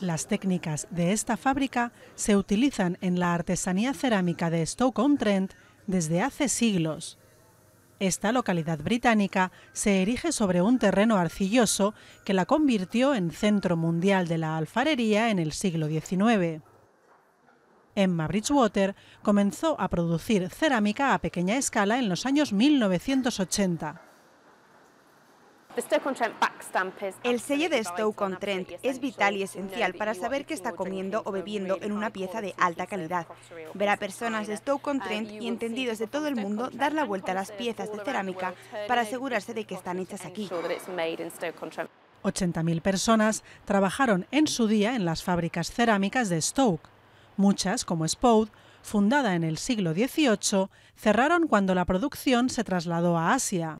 Las técnicas de esta fábrica se utilizan en la artesanía cerámica de Stoke-on-Trent desde hace siglos. Esta localidad británica se erige sobre un terreno arcilloso que la convirtió en centro mundial de la alfarería en el siglo XIX. Emma Bridgewater comenzó a producir cerámica a pequeña escala en los años 1980. El sello de Stoke-on-Trent es vital y esencial para saber que está comiendo o bebiendo en una pieza de alta calidad. Ver a personas de Stoke-on-Trent y entendidos de todo el mundo dar la vuelta a las piezas de cerámica para asegurarse de que están hechas aquí. 80.000 personas trabajaron en su día en las fábricas cerámicas de Stoke. Muchas, como Spode, fundada en el siglo XVIII, cerraron cuando la producción se trasladó a Asia.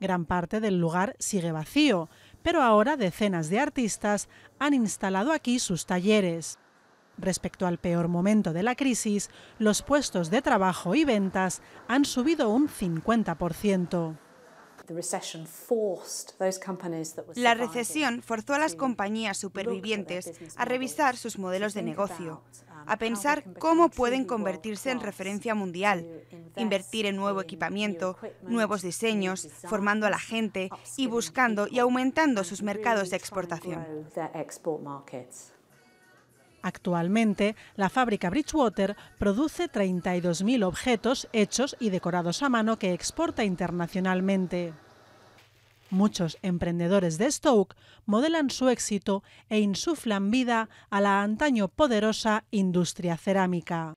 Gran parte del lugar sigue vacío, pero ahora decenas de artistas han instalado aquí sus talleres. Respecto al peor momento de la crisis, los puestos de trabajo y ventas han subido un 50%. La recesión forzó a las compañías supervivientes a revisar sus modelos de negocio, um, a pensar cómo pueden convertirse en referencia mundial, invertir en nuevo equipamiento, nuevos diseños, formando a la gente y buscando y aumentando sus mercados de exportación. Actualmente, la fábrica Bridgewater produce 32.000 objetos hechos y decorados a mano que exporta internacionalmente. Muchos emprendedores de Stoke modelan su éxito e insuflan vida a la antaño poderosa industria cerámica.